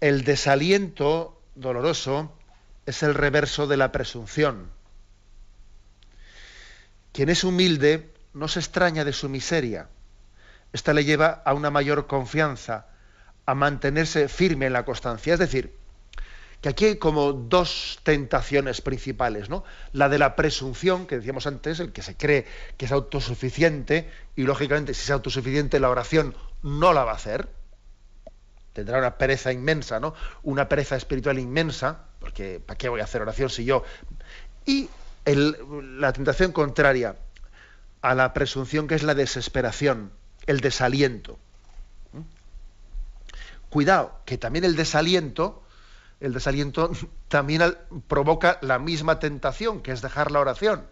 el desaliento doloroso es el reverso de la presunción. Quien es humilde no se extraña de su miseria. Esta le lleva a una mayor confianza, a mantenerse firme en la constancia. Es decir, que aquí hay como dos tentaciones principales, ¿no? La de la presunción, que decíamos antes, el que se cree que es autosuficiente, y lógicamente si es autosuficiente la oración no la va a hacer, tendrá una pereza inmensa, ¿no? Una pereza espiritual inmensa, porque ¿para qué voy a hacer oración si yo... Y la tentación contraria a la presunción, que es la desesperación, el desaliento. ¿Mm? Cuidado, que también el desaliento el desaliento también provoca la misma tentación, que es dejar la oración.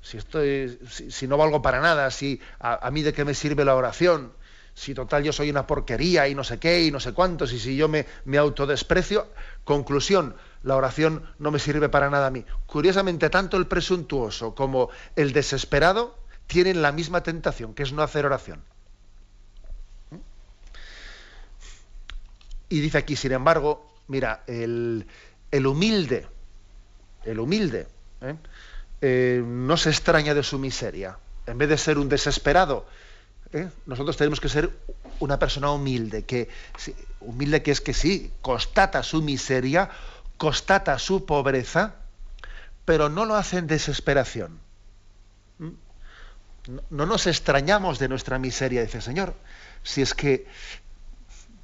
Si, estoy, si, no valgo para nada, si a, mí de qué me sirve la oración, si total yo soy una porquería y no sé qué y no sé cuántos, y si yo me, me autodesprecio, conclusión, la oración no me sirve para nada a mí. Curiosamente, tanto el presuntuoso como el desesperado tienen la misma tentación, que es no hacer oración. ¿Mm? Y dice aquí, sin embargo, Mira, el, humilde, el humilde, ¿eh? Eh, no se extraña de su miseria. En vez de ser un desesperado, ¿eh? nosotros tenemos que ser una persona humilde, que humilde que es que sí, constata su miseria, constata su pobreza, pero no lo hace en desesperación. ¿Mm? No, nos extrañamos de nuestra miseria, dice Señor. Si es que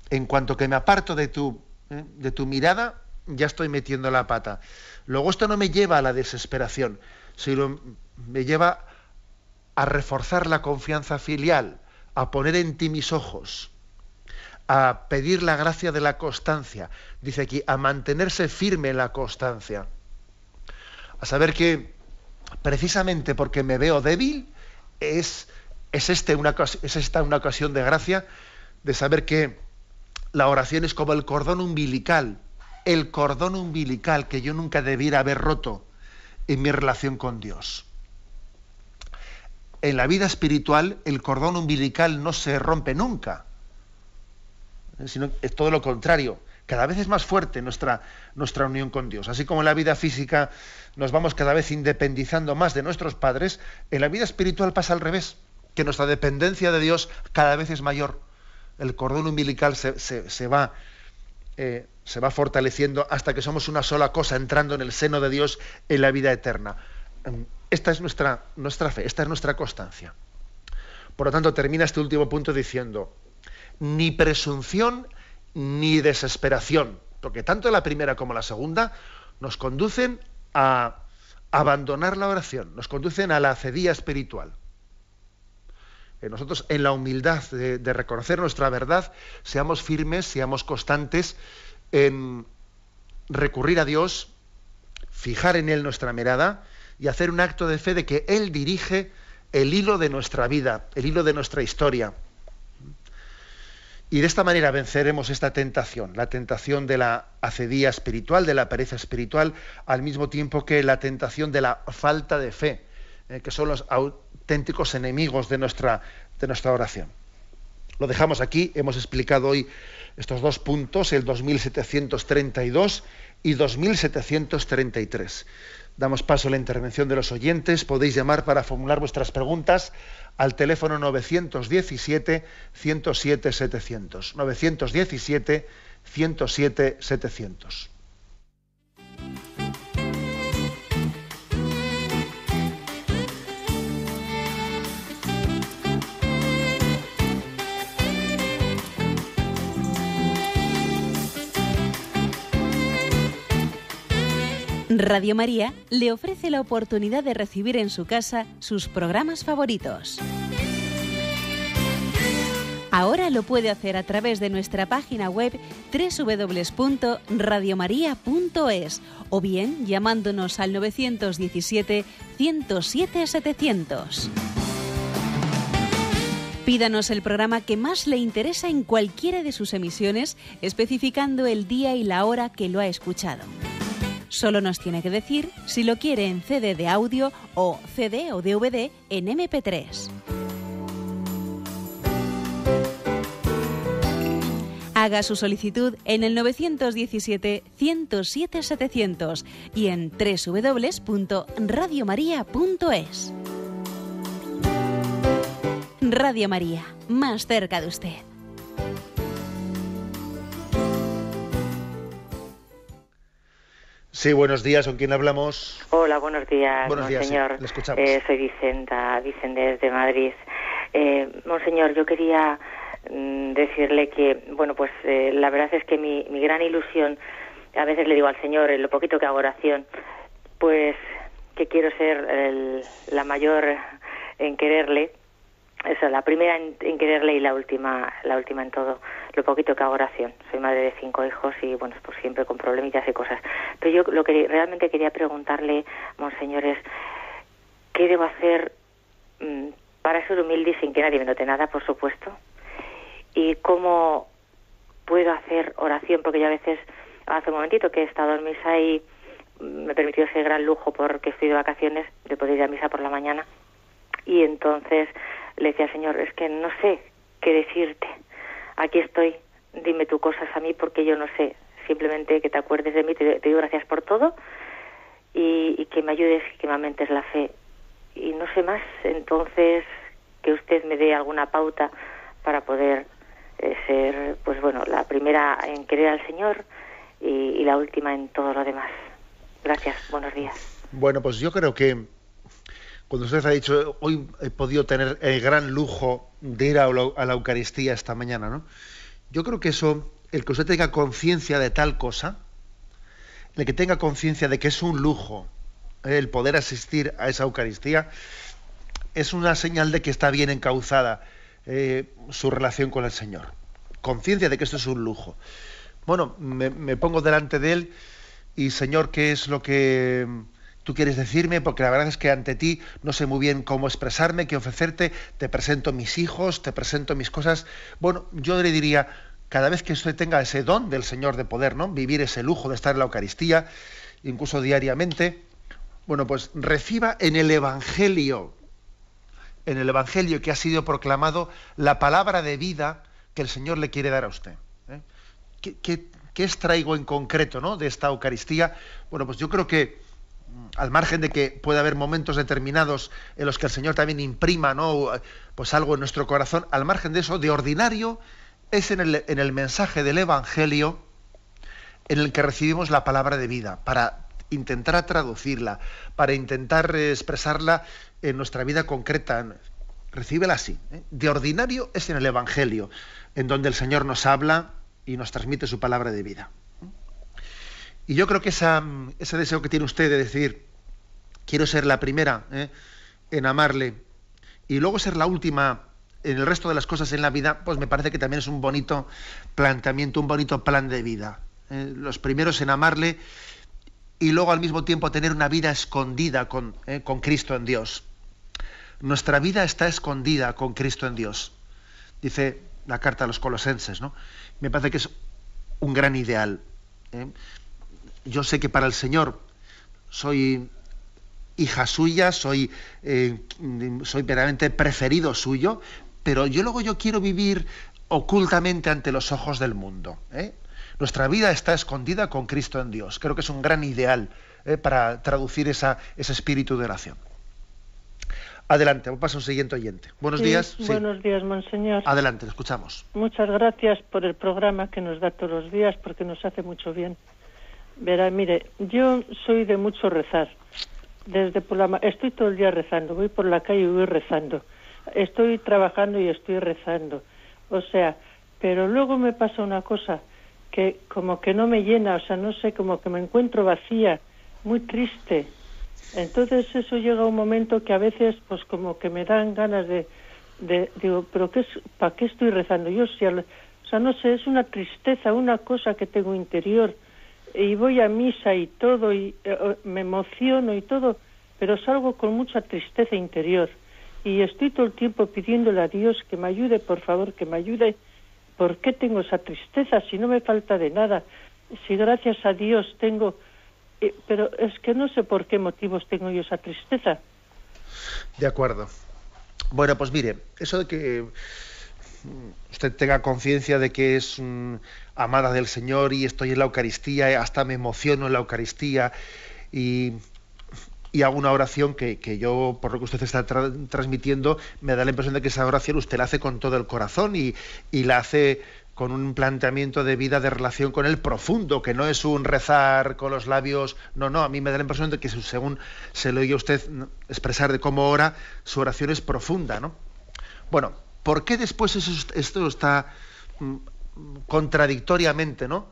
en cuanto que me aparto de tu ¿eh? De tu mirada ya estoy metiendo la pata. Luego esto no me lleva a la desesperación, sino me lleva a reforzar la confianza filial, a poner en ti mis ojos, a pedir la gracia de la constancia. Dice aquí, a mantenerse firme en la constancia. A saber que precisamente porque me veo débil, es, es, este una, es esta una ocasión de gracia de saber que la oración es como el cordón umbilical, el cordón umbilical que yo nunca debiera haber roto en mi relación con Dios. En la vida espiritual el cordón umbilical no se rompe nunca, ¿eh? sino es todo lo contrario. Cada vez es más fuerte nuestra, nuestra unión con Dios. Así como en la vida física nos vamos cada vez independizando más de nuestros padres, en la vida espiritual pasa al revés, que nuestra dependencia de Dios cada vez es mayor el cordón umbilical eh, se, va, fortaleciendo hasta que somos una sola cosa entrando en el seno de Dios en la vida eterna. Mm, esta es nuestra, nuestra fe, esta es nuestra constancia. Por lo tanto, termina este último punto diciendo, ni presunción ni desesperación, porque tanto la primera como la segunda nos conducen a abandonar la oración, nos conducen a la acedía espiritual. Eh, nosotros en la humildad de, de, reconocer nuestra verdad seamos firmes, seamos constantes en recurrir a Dios, fijar en Él nuestra mirada y hacer un acto de fe de que Él dirige el hilo de nuestra vida, el hilo de nuestra historia. Y de esta manera venceremos esta tentación, la tentación de la acedía espiritual, de la pereza espiritual, al mismo tiempo que la tentación de la falta de fe eh, que son los auténticos enemigos de nuestra, de nuestra oración. Lo dejamos aquí, hemos explicado hoy estos dos puntos, el 2732 y 2733. Damos paso a la intervención de los oyentes. Podéis llamar para formular vuestras preguntas al teléfono 917-107-700. 917-107-700. Radio María le ofrece la oportunidad de recibir en su casa sus programas favoritos. Ahora lo puede hacer a través de nuestra página web www.radiomaria.es o bien llamándonos al 917 107 700. Pídanos el programa que más le interesa en cualquiera de sus emisiones, especificando el día y la hora que lo ha escuchado. Solo nos tiene que decir si lo quiere en CD de audio o CD o DVD en MP3. Haga su solicitud en el 917-107-700 y en www.radiomaria.es. Radio María, más cerca de usted. Sí, buenos días. ¿Con quién hablamos? Hola, buenos días, buenos días escuchamos. Eh, soy Vicenta, Vicente desde Madrid. Eh, monseñor, yo quería mm, decirle que, bueno, pues eh, la verdad es que mi, gran ilusión, a veces le digo al Señor, en lo poquito que hago oración, pues que quiero ser la mayor en quererle, sea, la primera en, en, quererle y la última, la última en todo poquito que hago oración. Soy madre de cinco hijos y, bueno, pues siempre con problemitas y cosas. Pero yo lo que realmente quería preguntarle, monseñor, es qué debo hacer mm, para ser humilde y sin que nadie me note nada, por supuesto. Y cómo puedo hacer oración, porque yo a veces, hace un momentito que he estado en misa y mm, me permitió ese gran lujo porque estoy de vacaciones, de poder ir a misa por la mañana. Y entonces le decía, Señor, es que no sé qué decirte aquí estoy, dime tus cosas a mí porque yo no sé, simplemente que te acuerdes de mí, te, digo gracias por todo y, que me ayudes y que me aumentes la fe. Y no sé más, entonces que usted me dé alguna pauta para poder eh, ser, pues bueno, la primera en querer al Señor y la última en todo lo demás. Gracias, buenos días. Bueno, pues yo creo que cuando usted ha dicho, hoy he podido tener el gran lujo de ir a la, Eucaristía esta mañana, ¿no? Yo creo que eso, el que usted tenga conciencia de tal cosa, el que tenga conciencia de que es un lujo ¿eh? el poder asistir a esa Eucaristía, es una señal de que está bien encauzada eh, su relación con el Señor. Conciencia de que esto es un lujo. Bueno, me pongo delante de Él y Señor, ¿qué es lo que tú quieres decirme, porque la verdad es que ante ti no sé muy bien cómo expresarme, qué ofrecerte, te presento mis hijos, te presento mis cosas. Bueno, yo le diría, cada vez que usted tenga ese don del Señor de poder, ¿no? Vivir ese lujo de estar en la Eucaristía, incluso diariamente, bueno, pues reciba en el Evangelio, en el Evangelio que ha sido proclamado, la palabra de vida que el Señor le quiere dar a usted. ¿eh? ¿Qué, qué, extraigo en concreto ¿no? de esta Eucaristía? Bueno, pues yo creo que al margen de que puede haber momentos determinados en los que el Señor también imprima ¿no? pues algo en nuestro corazón, al margen de eso, de ordinario, es en el, mensaje del Evangelio en el que recibimos la palabra de vida, para intentar traducirla, para intentar expresarla en nuestra vida concreta. Recíbela así. ¿eh? De ordinario es en el Evangelio, en donde el Señor nos habla y nos transmite su palabra de vida. Y yo creo que ese deseo que tiene usted de decir, Quiero ser la primera ¿eh? en amarle y luego ser la última en el resto de las cosas en la vida, pues me parece que también es un bonito planteamiento, un bonito plan de vida. ¿eh? Los primeros en amarle y luego al mismo tiempo tener una vida escondida con, ¿eh? con Cristo en Dios. Nuestra vida está escondida con Cristo en Dios. Dice la carta a los colosenses, ¿no? Me parece que es un gran ideal. Yo sé que para el Señor soy hija suya, soy, eh, soy verdaderamente preferido suyo, pero yo luego yo quiero vivir ocultamente ante los ojos del mundo. ¿eh? Nuestra vida está escondida con Cristo en Dios. Creo que es un gran ideal ¿eh? para traducir esa, ese espíritu de oración. Adelante, paso un siguiente oyente. Buenos días. Buenos días, monseñor. Adelante, escuchamos. Muchas gracias por el programa que nos da todos los días porque nos hace mucho bien. Verá, mire, yo soy de mucho rezar desde por la estoy todo el día rezando, voy por la calle y voy rezando, estoy trabajando y estoy rezando, o sea, pero luego me pasa una cosa que como que no me llena, o sea, no sé, como que me encuentro vacía, muy triste. Entonces eso llega un momento que a veces pues como que me dan ganas de, digo, pero qué ¿para qué estoy rezando? Yo si, o sea, no sé, es una tristeza, una cosa que tengo interior y voy a misa y todo, y eh, oh, me emociono y todo, pero salgo con mucha tristeza interior. Y estoy todo el tiempo pidiéndole a Dios que me ayude, por favor, que me ayude. ¿Por qué tengo esa tristeza si no me falta de nada? Si gracias a Dios tengo... Eh, pero es que no sé por qué motivos tengo yo esa tristeza. De acuerdo. Bueno, pues mire, eso de que usted tenga conciencia de que es un, amada del Señor y estoy en la Eucaristía, eh, hasta me emociono en la Eucaristía y, hago una oración que, yo, por lo que usted está transmitiendo, me da la impresión de que esa oración usted la hace con todo el corazón y, la hace con un planteamiento de vida de relación con el profundo, que no es un rezar con los labios. No, no, a mí me da la impresión de que según se lo oye usted expresar de cómo ora, su oración es profunda, ¿no? Bueno, ¿por qué después esto está mm, contradictoriamente, ¿no?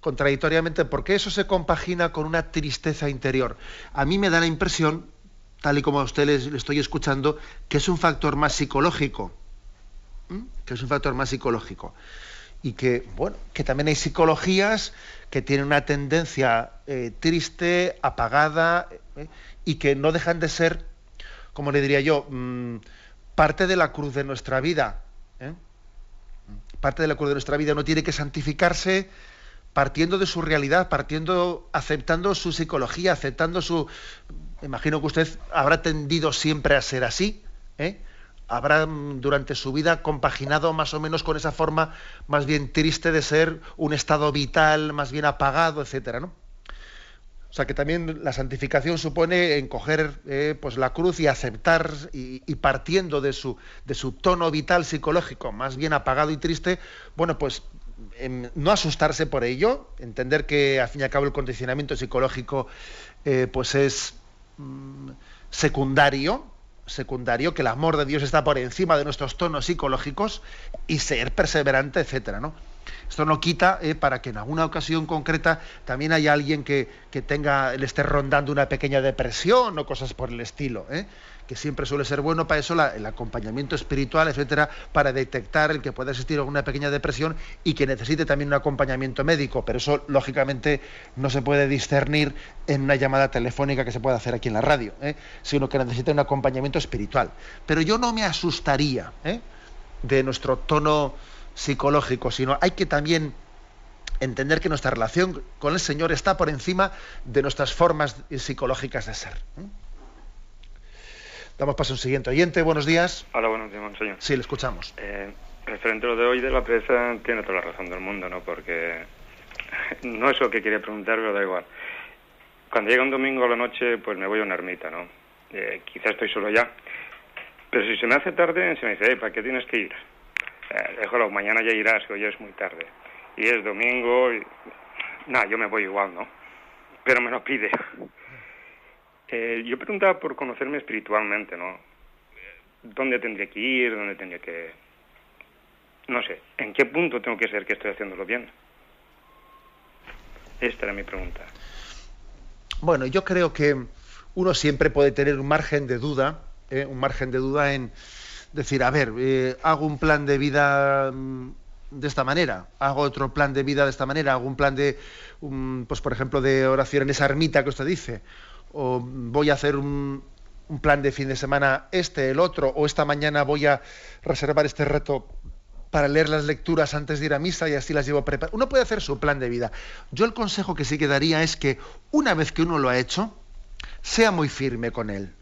Contradictoriamente, porque eso se compagina con una tristeza interior. A mí me da la impresión, tal y como a ustedes les estoy escuchando, que es un factor más psicológico. Que es un factor más psicológico. Y que, bueno, que también hay psicologías que tienen una tendencia eh, triste, apagada, ¿eh? y que no dejan de ser, como le diría yo, mm, parte de la cruz de nuestra vida parte del acuerdo de nuestra vida, no tiene que santificarse partiendo de su realidad, partiendo, aceptando su psicología, aceptando su... imagino que usted habrá tendido siempre a ser así, ¿eh? habrá mm, durante su vida compaginado más o menos con esa forma más bien triste de ser un estado vital, más bien apagado, etcétera, ¿no? O sea que también la santificación supone encoger eh, pues la cruz y aceptar y, partiendo de su, de su, tono vital psicológico, más bien apagado y triste, bueno, pues no asustarse por ello, entender que al fin y al cabo el condicionamiento psicológico eh, pues es mm, secundario, secundario, que el amor de Dios está por encima de nuestros tonos psicológicos y ser perseverante, etcétera, ¿no? Esto no quita eh, para que en alguna ocasión concreta también haya alguien que, tenga, le esté rondando una pequeña depresión o cosas por el estilo, eh, que siempre suele ser bueno para eso el acompañamiento espiritual, etcétera, para detectar el que pueda existir alguna pequeña depresión y que necesite también un acompañamiento médico. Pero eso, lógicamente, no se puede discernir en una llamada telefónica que se pueda hacer aquí en la radio, eh, sino que necesita un acompañamiento espiritual. Pero yo no me asustaría de nuestro tono psicológico, sino hay que también entender que nuestra relación con el Señor está por encima de nuestras formas psicológicas de ser. ¿eh? Damos paso a un siguiente oyente. Buenos días. Hola, buenos días, monseñor. Sí, le escuchamos. Eh, referente a lo de hoy de la presa, tiene toda la razón del mundo, ¿no? Porque no es lo que quería preguntar, pero da igual. Cuando llega un domingo a la noche, pues me voy a una ermita, ¿no? Eh, quizás estoy solo ya. Pero si se me hace tarde, se me dice, eh, ¿para qué tienes que ir? déjalo, eh, mañana ya irás, hoy es muy tarde. Y es domingo, y... nada, yo me voy igual, ¿no? Pero me lo pide. Eh, yo preguntaba por conocerme espiritualmente, ¿no? ¿Dónde tendría que ir? ¿Dónde tendría que...? No sé, ¿en qué punto tengo que ser que estoy haciéndolo bien? Esta era mi pregunta. Bueno, yo creo que uno siempre puede tener un margen de duda, ¿eh? un margen de duda en, decir, a ver, eh, hago un plan de vida mm, de esta manera, hago otro plan de vida de esta manera, hago un plan de, pues por ejemplo, de oración en esa ermita que usted dice, o voy a hacer un, un plan de fin de semana este, el otro, o esta mañana voy a reservar este reto para leer las lecturas antes de ir a misa y así las llevo preparadas. Uno puede hacer su plan de vida. Yo el consejo que sí que daría es que una vez que uno lo ha hecho, sea muy firme con él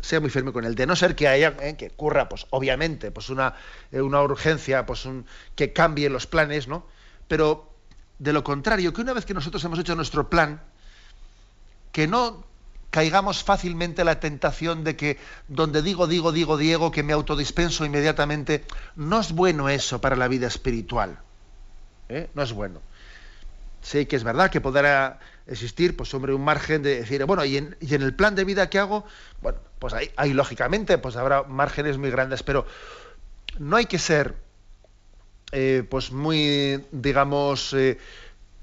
sea muy firme con él, de no ser que haya, eh, que ocurra, pues obviamente, pues una, eh, una urgencia, pues que cambie los planes, ¿no? Pero de lo contrario, que una vez que nosotros hemos hecho nuestro plan, que no caigamos fácilmente la tentación de que donde digo, digo, digo, Diego, que me autodispenso inmediatamente, no es bueno eso para la vida espiritual. ¿eh? No es bueno sé que es verdad que podrá existir, pues, sobre un margen de decir, bueno, ¿y en, el plan de vida que hago, bueno, pues ahí, lógicamente, pues habrá márgenes muy grandes, pero no hay que ser, eh, pues, muy, digamos, eh,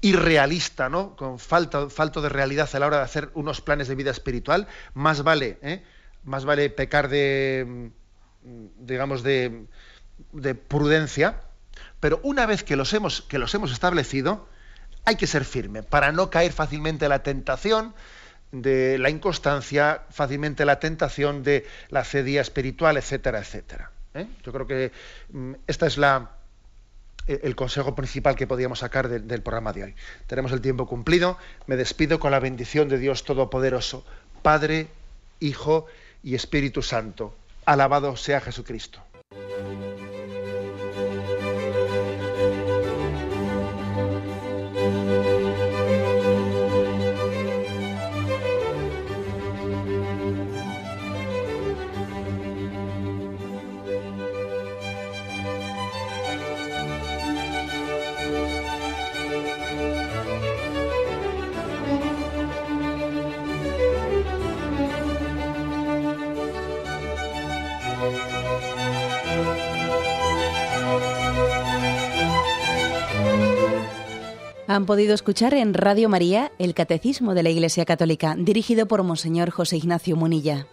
irrealista, ¿no? Con falta, falto de realidad a la hora de hacer unos planes de vida espiritual, más vale, ¿eh? más vale pecar de, digamos, de, de, prudencia, pero una vez que los hemos, que los hemos establecido, hay que ser firme para no caer fácilmente en la tentación de la inconstancia, fácilmente la tentación de la cedía espiritual, etcétera, etcétera. ¿eh? Yo creo que mm, esta este es la, eh, el consejo principal que podíamos sacar del programa de hoy. Tenemos el tiempo cumplido. Me despido con la bendición de Dios Todopoderoso, Padre, Hijo y Espíritu Santo. Alabado sea Jesucristo. Han podido escuchar en Radio María el Catecismo de la Iglesia Católica, dirigido por Monseñor José Ignacio Munilla.